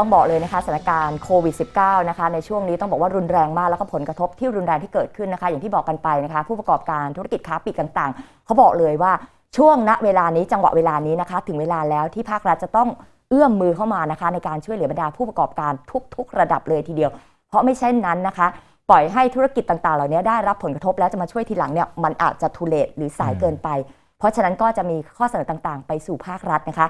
ต้องบอกเลยนะคะสถานการณ์โควิด -19 นะคะในช่วงนี้ต้องบอกว่ารุนแรงมากแล้วก็ผลกระทบ ที่รุนแรงที่เกิดขึ้นนะคะ อย่างที่บอกกันไปนะคะ ผู้ประกอบการธุรกิจค้าปลีกต่างๆ เขาบอกเลยว่าช่วงณเวลานี้จังหวะเวลานี้นะคะถึงเวลาแล้วที่ภาครัฐจะต้องเอื้อมมือเข้ามานะคะ ในการช่วยเหลือบรรดาผู้ประกอบการทุกๆระดับเลยทีเดียว เพราะไม่เช่นนั้นนะคะปล่อยให้ธุรกิจต่างๆเหล่านี้ได้รับผลกระทบ แล้วจะมาช่วยทีหลังเนี่ยมันอาจจะทุเลตหรือสายเกินไป เพราะฉะนั้นก็จะมีข้อเสนอต่างๆ ไปสู่ภาครัฐนะคะ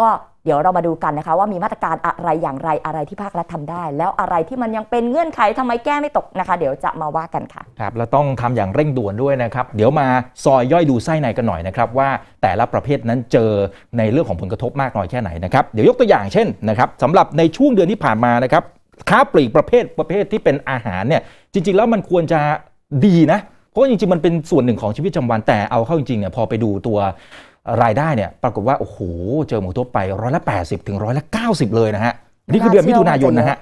ก็เดี๋ยวเรามาดูกันนะคะว่ามีมาตรการอะไรอย่างไรอะไรที่ภาครัฐทำได้ แล้วอะไรที่มันยังเป็นเงื่อนไขทำไมแก้ไม่ตกนะคะเดี๋ยวจะมาว่ากันค่ะครับเราต้องทำอย่างเร่งด่วนด้วยนะครับ เดี๋ยวมาซอยย่อยดูไส้ในกันหน่อยนะครับ ว่าแต่ละประเภทนั้นเจอในเรื่องของผลกระทบมากน้อยแค่ไหนนะครับเดี๋ยวยกตัวอย่างเช่นนะครับสำหรับในช่วงเดือนที่ผ่านมานะครับ ค้าปลีกประเภทประเภทที่เป็นอาหารเนี่ย จริง ๆ แล้วมันควรจะดีนะเพราะจริงๆมันเป็นส่วนหนึ่งของชีวิตประจำวันแต่เอาเข้าจริงๆเนี่ยพอไปดูตัวรายได้เนี่ยปรากฏว่า โอ้โห เจอหมูทั่วไปร้อยละแปดสิบถึงร้อยละเก้าสิบเลยนะฮะ นี่คือเดือนมิถุนายนนะฮะ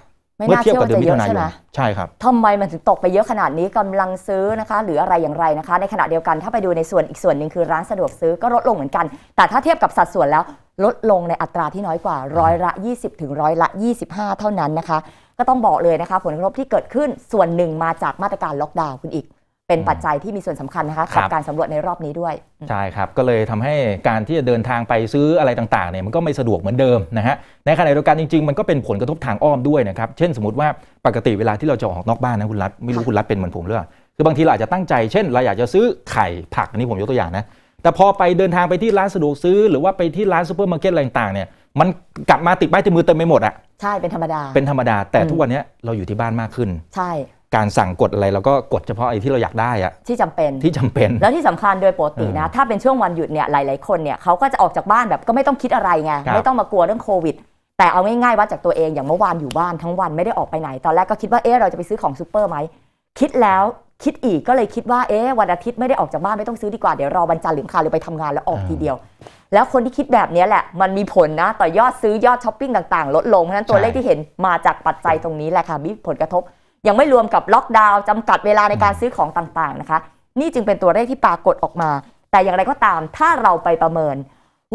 เมื่อเทียบกับเดือนมิถุนายนใช่ครับทำไมมันถึงตกไปเยอะขนาดนี้กำลังซื้อนะคะหรืออะไรอย่างไรนะคะ ในขณะเดียวกันถ้าไปดูในส่วนอีกส่วนหนึ่งคือร้านสะดวกซื้อก็ลดลงเหมือนกัน แต่ถ้าเทียบกับสัดส่วนแล้ว ลดลงในอัตราที่น้อยกว่าร้อยละ20ถึงร้อยละ25 เท่านั้นนะคะ ก็ต้องบอกเลยนะคะ ผลกระทบที่เกิดขึ้นส่วนหนึ่งมาจากมาตรการล็อกดาวน์คุณอีกเป็นปัจจัยที่มีส่วนสำคัญนะคะกับการสำรวจในรอบนี้ด้วย ใช่ครับก็เลยทำให้การที่จะเดินทางไปซื้ออะไรต่างๆเนี่ยมันก็ไม่สะดวกเหมือนเดิมนะฮะในขณะเดียวกันจริงๆมันก็เป็นผลกระทบทางอ้อมด้วยนะครับเช่นสมมติว่าปกติเวลาที่เราจะออกนอกบ้านนะคุณรัฐไม่รู้คุณรัฐเป็นเหมือนผมหรือเปล่าคือ บางทีเราอาจจะตั้งใจเช่นเราอยากจะซื้อไข่ผักอันนี้ผมยกตัวอย่างนะแต่พอไปเดินทางไปที่ร้านสะดวกซื้อ หรือว่าไปที่ร้านซูเปอร์มาร์เก็ตอะไรต่างๆเนี่ยมันกลับมาติดไม้ติดมือเต็มไปหมดอะใช่เป็นธรรมดาเป็นธรรมดาแต่ทุกวันนี้เราอยู่ที่บ้านมากขึ้น ใช่การสั่งกดอะไรเราก็กดเฉพาะไอ้ที่เราอยากได้อะที่จำเป็นที่จำเป็น แล้วที่สำคัญโดยปกตินะ ถ้าเป็นช่วงวันหยุดเนี่ยหลายๆคนเนี่ยเขาก็จะออกจากบ้านแบบ ก็ไม่ต้องคิดอะไรไงไม่ต้องมากลัวเรื่องโควิดแต่เอาง่ายๆวัดจากตัวเองอย่างเมื่อวานอยู่บ้านทั้งวันไม่ได้ออกไปไหน ตอนแรกก็คิดว่าเออเราจะไปซื้อของซูเปอร์ไหมคิดแล้วคิดอีกก็เลยคิดว่าเอ๊ะวันอาทิตย์ไม่ได้ออกจากบ้านไม่ต้องซื้อดีกว่าเดี๋ยวรอวันจันทร์หรือคาหรือไปทำงานแล้วออกทีเดียวแล้วคนที่คิดแบบนี้แหละ มันมีผลนะต่อยอดซื้อยอดช้อปปิ้งต่างๆลดลงเพราะฉะนั้นตัวเลขที่เห็นมาจากปัจจัยตรงนี้แหละค่ะมีผลกระทบยังไม่รวมกับล็อกดาวน์จำกัดเวลาในการซื้อของต่างๆนะคะ นี่จึงเป็นตัวเลขที่ปรากฏออกมา แต่อย่างไรก็ตามถ้าเราไปประเมิน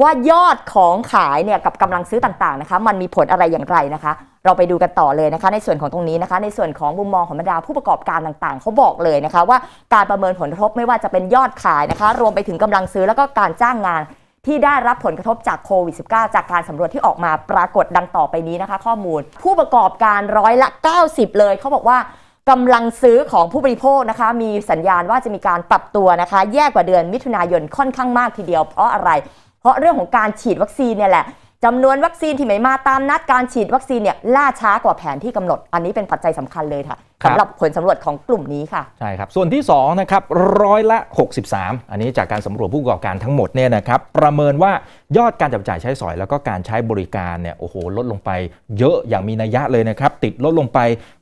ว่ายอดของขายเนี่ยกับกำลังซื้อต่างๆนะคะ มันมีผลอะไรอย่างไรนะคะ เราไปดูกันต่อเลยนะคะ ในส่วนของตรงนี้นะคะ ในส่วนของมุมมองของบรรดาผู้ประกอบการต่างๆเขาบอกเลยนะคะว่าการประเมินผลกระทบไม่ว่าจะเป็นยอดขายนะคะ รวมไปถึงกำลังซื้อแล้วก็การจ้างงานที่ได้รับผลกระทบจากโควิด -19 จากการสำรวจที่ออกมาปรากฏดังต่อไปนี้นะคะข้อมูล ผู้ประกอบการร้อยละ 90 เลยเขาบอกว่ากำลังซื้อของผู้บริโภคนะคะ มีสัญญาณว่าจะมีการปรับตัวนะคะ แย่กว่าเดือนมิถุนายนค่อนข้างมากทีเดียวเพราะอะไร เพราะเรื่องของการฉีดวัคซีนเนี่ยแหละจำนวนวัคซีนที่ไม่มาตามนัดการฉีดวัคซีนเนี่ยล่าช้ากว่าแผนที่กำหนดอันนี้เป็นปัจจัยสำคัญเลยค่ะสำหรับผลสำรวจของกลุ่มนี้ค่ะใช่ครับ ส่วนที่ 2 นะครับร้อยละ63 อันนี้จากการสำรวจผู้ประกอบการทั้งหมดเนี่ยนะครับประเมินว่ายอดการจับจ่ายใช้สอย แล้วก็การใช้บริการเนี่ยโอ้โหลดลงไป เยอะอย่างมีนัยยะเลยนะครับติดลดลงไป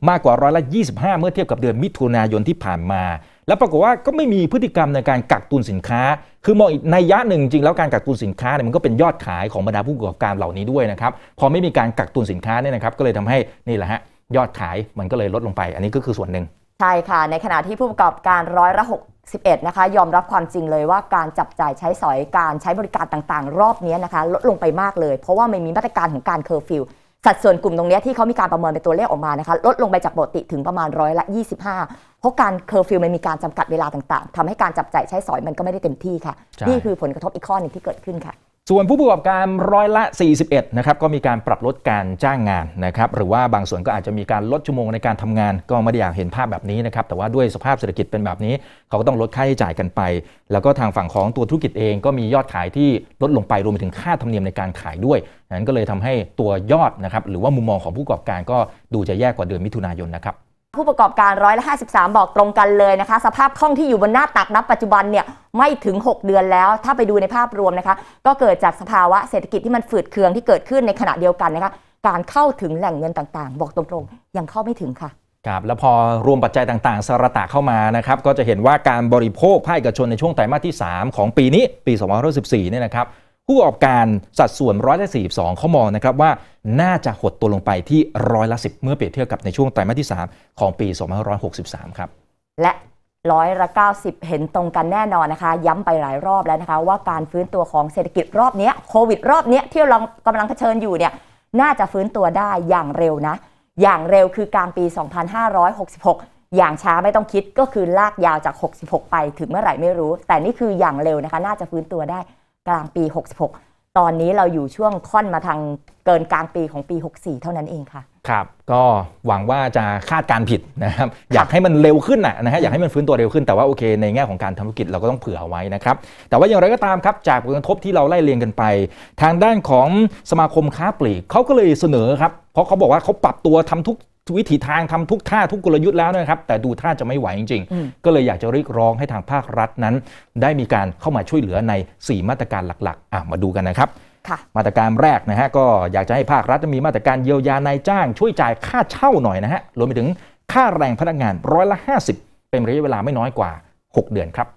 มากกว่าร้อยละ 25 เมื่อเทียบกับเดือนมิถุนายนที่ผ่านมา แล้วปรากฏว่าก็ไม่มีพฤติกรรมในการกักตุนสินค้าคือมองอีกในยะหนึ่งจริงแล้วการกักตุนสินค้าเนี่ยมันก็เป็นยอดขายของบรรดาผู้ประกอบการเหล่านี้ด้วยนะครับพอไม่มีการกักตุนสินค้าเนี่ยนะครับก็เลยทำให้นี่แหละฮะยอดขายมันก็เลยลดลงไปอันนี้ก็คือส่วนหนึ่งใช่ค่ะในขณะที่ผู้ประกอบการร้อยละหก็1นะคะยอมรับความจริงเลยว่าการจับจ่ายใช้สอยการใช้บริการต่างๆรอบนี้นะคะลดลงไปมากเลย เพราะว่าไม่มีมาตรการของการเคอร์ฟิวสัดส่วนกลุ่มตรงนี้ที่เขามีการประเมินเป็นตัวเลขออกมานะคะลดลงไปจากปกติถึงประมาณร้อยละ 25เพราะการเคอร์ฟิวมันมีการจำกัดเวลาต่างๆ ทำให้การจับใจ่ายใช้สอยมันก็ไม่ได้เต็มที่ค่ะนี่คือผลกระทบอีกข้อหนึ่งที่เกิดขึ้นค่ะ ส่วนผู้ประกอบการร้อยละ 41นะครับก็มีการปรับลดการจ้างงานนะครับหรือว่าบางส่วนก็อาจจะมีการลดชั่วโมงในการทำงานก็ไม่ได้อยากเห็นภาพแบบนี้นะครับแต่ว่าด้วยสภาพเศรษฐกิจเป็นแบบนี้ เขาก็ต้องลดค่าใช้จ่ายกันไปแล้วก็ทางฝั่งของตัวธุรกิจเองก็มียอดขายที่ลดลงไปรวมไปถึงค่าธรรมเนียมในการขายด้วยนั้นก็เลยทำให้ตัวยอดนะครับหรือว่ามุมมองของผู้ประกอบการก็ดูจะแย่กว่าเดือนมิถุนายนนะครับผู้ประกอบการร้อยละ53 บอกตรงกันเลยนะคะ สภาพคล่องที่อยู่บนหน้าตักนับปัจจุบันเนี่ยไม่ถึง 6 เดือนแล้ว ถ้าไปดูในภาพรวมนะคะ ก็เกิดจากสภาวะเศรษฐกิจที่มันฝืดเคืองที่เกิดขึ้นในขณะเดียวกันนะคะ การเข้าถึงแหล่งเงินต่างๆ บอกตรง ๆ ยังเข้าไม่ถึงค่ะครับแล้วพอรวมปัจจัยต่าง ๆสรตะเข้ามานะครับ ก็จะเห็นว่าการบริโภคภาคเอกชนในช่วงไตรมาสที่ 3 ของปีนี้ ปี2014เนี่ยนะครับผู้ประกอบการสัดส่วนร้อยละสสี่องเขามองนะครับว่าน่าจะหดตัวลงไปที่ร้อยละสิบเมื่อเปรียบเทียบกับในช่วงไตรมาสที่ 3 ของปี2563 ครับ และร้อยละ90 เห็นตรงกันแน่นอนนะคะย้ำไปหลายรอบแล้วนะคะว่าการฟื้นตัวของเศรษฐกิจรอบนี้โควิดรอบนี้ที่เรากำลังเผชิญอยู่เนี่ยน่าจะฟื้นตัวได้อย่างเร็วนะ อย่างเร็วคือกลางปี 2566 อย่างช้าไม่ต้องคิดก็คือลากยาวจาก 66 ไปถึงเมื่อไหร่ไม่รู้ แต่นี่คืออย่างเร็วนะคะน่าจะฟื้นตัวได้กลางปี 66 ตอนนี้เราอยู่ช่วงค่อนมาทางเกินกลางปีของปี 64 เท่านั้นเองค่ะ ครับ ก็หวังว่าจะคาดการผิดนะครับ อยากให้มันเร็วขึ้นนะนะฮะ อยากให้มันฟื้นตัวเร็วขึ้น แต่ว่าโอเค ในแง่ของการทำธุรกิจเราก็ต้องเผื่ออไว้นะครับ แต่ว่าอย่างไรก็ตามครับจากผลกระทบที่เราไล่เรียงกันไป ทางด้านของสมาคมค้าปลีกเขาก็เลยเสนอครับ เพราะเขาบอกว่าเขาปรับตัวทำทุกวิถีทางทำทุกท่าทุกกลยุทธ์แล้วนะครับ แต่ดูท่าจะไม่ไหวจริงๆ ก็เลยอยากจะเรียกร้องให้ทางภาครัฐนั้น ได้มีการเข้ามาช่วยเหลือใน 4 มาตรการหลักๆมาดูกันนะครับมาตรการแรกนะฮะก็อยากจะให้ภาครัฐมีมาตรการเยียวยานายจ้าง ช่วยจ่ายค่าเช่าหน่อยนะฮะรวมไปถึงค่าแรงพนักงานร้อยละ 50 เป็นระยะเวลาไม่น้อยกว่า 6 เดือนครับ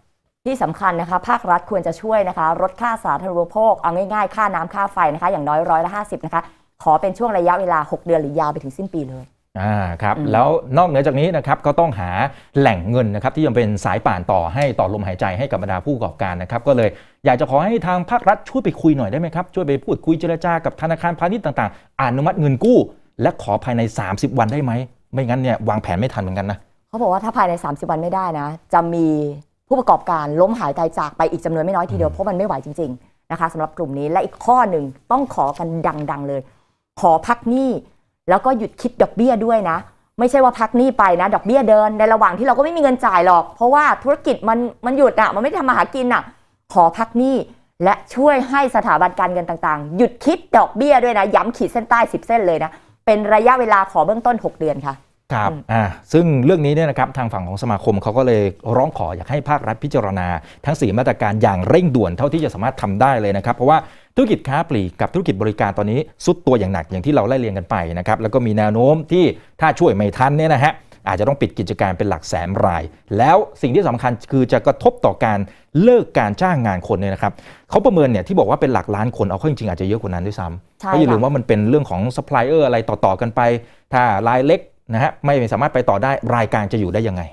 ที่สำคัญนะคะภาครัฐควรจะช่วยนะคะลดค่าสาธารณูปโภคเอาง่ายๆค่าน้ำค่าไฟนะคะอย่างน้อยร้อยละห้าสิบนะคะขอเป็นช่วงระยะเวลา 6 เดือนหรือยาวไปถึงสิ้นปีเลยอ่าครับแล้วนอกเหนือจากนี้นะครับก็ต้องหาแหล่งเงินนะครับที่ยังเป็นสายป่านต่อให้ต่อลมหายใจให้กับบรรดาผู้ประกอบการนะครับก็เลย อยากจะขอให้ทางภาครัฐช่วยไปคุยหน่อยได้ไหมครับ ช่วยไปพูดคุยเจรจากับธนาคารพาณิชย์ต่างๆอนุมัติเงินกู้และขอภายใน 30 วันได้ไหม ไม่งั้นเนี่ยวางแผนไม่ทันเหมือนกันนะเขาบอกว่าถ้าภายใน 30 วันไม่ได้นะจะมีผู้ประกอบการล้มหายตายจากไปอีกจำนวนไม่น้อยทีเดียวเพราะมันไม่ไหวจริงๆนะคะสำหรับกลุ่มนี้และอีกข้อหนึ่งต้องขอกันดัง ๆเลย ขอพักหนี้แล้วก็หยุดคิดดอกเบี้ยด้วยนะ ไม่ใช่ว่าพักหนี้ไปนะ ดอกเบี้ยเดินในระหว่างที่เราก็ไม่มีเงินจ่ายหรอก เพราะว่าธุรกิจมันมันหยุดอะ่ะมันไม่ทำมาหากินอะ่ะขอพักหนี้และช่วยให้สถาบันการเงินต่าง ๆ หยุดคิดดอกเบี้ยด้วยนะย้ำขีดเส้นใต้ 10 เส้นเลยนะเป็นระยะเวลาขอเบื้องต้น 6 เดือนค่ะครับอ่าซึ่งเรื่องนี้เนี่ยนะครับทางฝั่งของสมาคมเขาก็เลยร้องขออยากให้ภาครัฐพิจารณาทั้ง 4 มาตรการอย่างเร่งด่วนเท่าที่จะสามารถทำได้เลยนะครับเพราะว่าธุรกิจค้าปลีกกับธุรกิจบริการตอนนี้ สุดตัวอย่างหนักอย่างที่เราไล่เรียงกันไปนะครับแล้วก็มีแนวโน้มที่ถ้าช่วยไม่ทันเนี่ยนะฮะอาจจะต้องปิดกิจการเป็นหลักแสนรายแล้วสิ่งที่สำคัญคือจะกระทบต่อการเลิกการจ้างงานคนเนี่ยนะครับเขาประเมินเนี่ยที่บอกว่าเป็นหลักล้านคนเอาเข้าจริงๆอาจจะเยอะกว่านั้นด้วยซ้ำเพราะอย่าลืมว่ามันเป็นเรื่องของซัพพลายเออร์อะไรต่อๆกันไปถ้ารายเล็กนะฮะไม่สามารถไปต่อได้รายการจะอยู่ได้ยังไง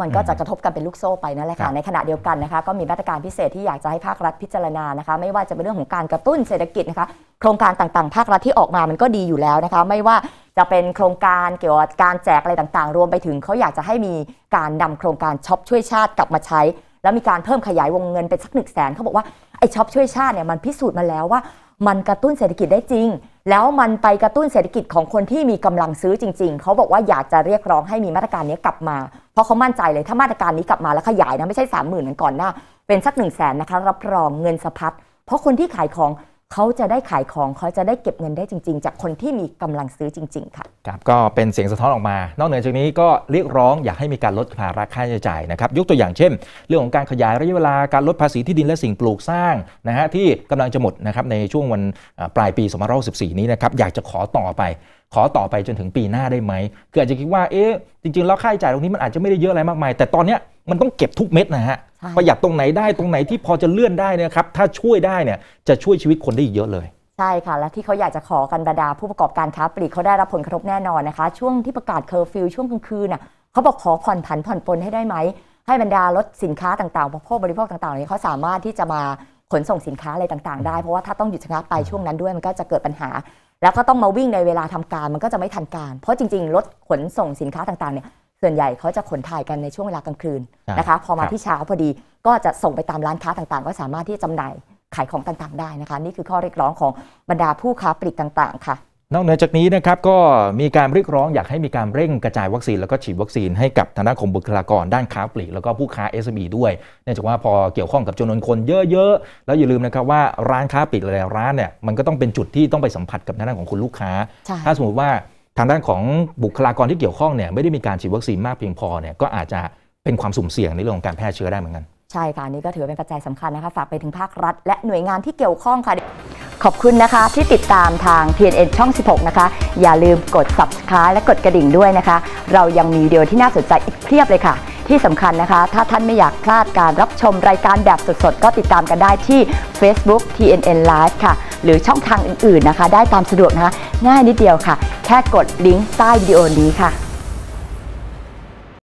มันก็จะกระทบกันเป็นลูกโซ่ไปนั่นแหละค่ะ ในขณะเดียวกันนะคะ ก็มีมาตรการพิเศษที่อยากจะให้ภาครัฐพิจารณานะคะ ไม่ว่าจะเป็นเรื่องของการกระตุ้นเศรษฐกิจนะคะโครงการต่างๆ ภาครัฐที่ออกมามันก็ดีอยู่แล้วนะคะไม่ว่าจะเป็นโครงการเกี่ยวกับการแจกอะไรต่างๆ รวมไปถึงเขาอยากจะให้มีการนำโครงการช็อปช่วยชาติกลับมาใช้ แล้วมีการเพิ่มขยายวงเงินเป็นสักหนึ่งแสนเขาบอกว่าไอช็อปช่วยชาติเนี่ยมันพิสูจน์มาแล้วว่ามันกระตุ้นเศรษฐกิจได้จริง แล้วมันไปกระตุ้นเศรษฐกิจของคนที่มีกำลังซื้อจริงๆเขาบอกว่าอยากจะเรียกร้องให้มีมาตรการนี้กลับมา เพราะเขามั่นใจเลยถ้ามาตรการนี้กลับมาแล้วขยายนะไม่ใช่สามหมื่นเหมือนก่อนหน้าเป็นสักหนึ่งแสนนะคะรับรองเงินสะพัดเพราะคนที่ขายของเขาจะได้ขายของเขาจะได้เก็บเงินได้จริง ๆ จากคนที่มีกำลังซื้อจริงๆค่ะครับก็เป็นเสียงสะท้อนออกมา นอกเหนือจากนี้ก็เรียกร้องอยากให้มีการลดภาระค่าใช้จ่ายนะครับยกตัวอย่างเช่น เรื่องของการขยายระยะเวลาการลดภาษีที่ดินและสิ่งปลูกสร้างนะฮะที่กำลังจะหมดนะครับในช่วงวันปลายปี2564นี้นะครับอยากจะขอต่อไป ขอต่อไปจนถึงปีหน้าได้ไหมเกิดจจะคิดว่าเอ๊ะจริงๆแล้วค่าใช้จ่ายตรงนี้มันอาจจะไม่ได้เยอะอะไรมากมายแต่ตอนเนี้ยมันต้องเก็บทุกเม็ดนะฮะประหยัดตรงไหนได้ตรงไหนที่พอจะเลื่อนได้นะครับถ้าช่วยได้เนี่ยจะช่วยชีวิตคนได้อีกเยอะเลย ใช่ค่ะและที่เขาอยากจะขอกันบรรดาผู้ประกอบการค้าปลีกเขาได้รับผลกระทบแน่นอนนะคะ ช่วงที่ประกาศเคอร์ฟิวช่วงกลางคืนน่ะเขาบอกขอผ่อนผันผ่อนปลนให้ได้ไหมให้บรรดารถสินค้าต่าง ๆพวกบริโภคต่างๆนี้เขาสามารถที่จะมาขนส่งสินค้าอะไรต่างๆได้เพราะว่าถ้าต้องหยุดชะงักไปช่วงนั้นด้วยมันก็จะเกิดปัญหา แล้วก็ต้องมาวิ่งในเวลาทำการมันก็จะไม่ทันการ เพราะจริงๆรถขนส่งสินค้าต่างๆเนี่ยส่วนใหญ่เขาจะขนถ่ายกันในช่วงเวลากลางคืนนะคะพอมาที่เช้าพอดีก็จะส่งไปตามร้านค้าต่างๆก็สามารถที่จำหน่ายขายของต่างๆ ได้นะคะนี่คือข้อเรียกร้องของบรรดาผู้ค้าปลีกต่างๆค่ะ นอกเหนือจากนี้นะครับก็มีการเรียกร้อง อยากให้มีการเร่งกระจายวัคซีนแล้วก็ฉีดวัคซีนให้กับทางด้านของบุคลากร ด้านค้าปลีกแล้วก็ผู้ค้า SME ด้วยเนื่องจากว่าพอเกี่ยวข้องกับจำนวนคนเยอะๆแล้วอย่าลืมนะครับว่าร้านค้าปลีกหลายร้านเนี่ยมันก็ต้องเป็นจุดที่ต้องไปสัมผัสกับทางด้านของคุณลูกค้า ถ้าสมมติว่าทางด้านของบุคลากรที่เกี่ยวข้องเนี่ยไม่ได้มีการฉีดวัคซีนมากเพียงพอเนี่ยก็อาจจะเป็นความสุ่มเสี่ยงในเรื่องของการแพร่เชื้อได้เหมือนกัน ใช่ค่ะนี่ก็ถือเป็นปัจจัยสำคัญนะคะ ฝากไปถึงภาครัฐ และหน่วยงานที่เกี่ยวข้องค่ะ ขอบคุณนะคะ ที่ติดตามทาง TNN ช่อง 16 นะคะอย่าลืมกด subscribe และกดกระดิ่งด้วยนะคะ เรายังมีวิดีโอที่น่าสนใจอีกเพียบเลยค่ะที่สำคัญนะคะ ถ้าท่านไม่อยากพลาดการรับชมรายการแบบสดๆ ก็ติดตามกันได้ที่ Facebook TNN Live ค่ะ หรือช่องทางอื่นๆนะคะ ได้ตามสะดวกนะคะ ง่ายนิดเดียวค่ะ แค่กดลิงก์ใต้วิดีโอนี้ค่ะ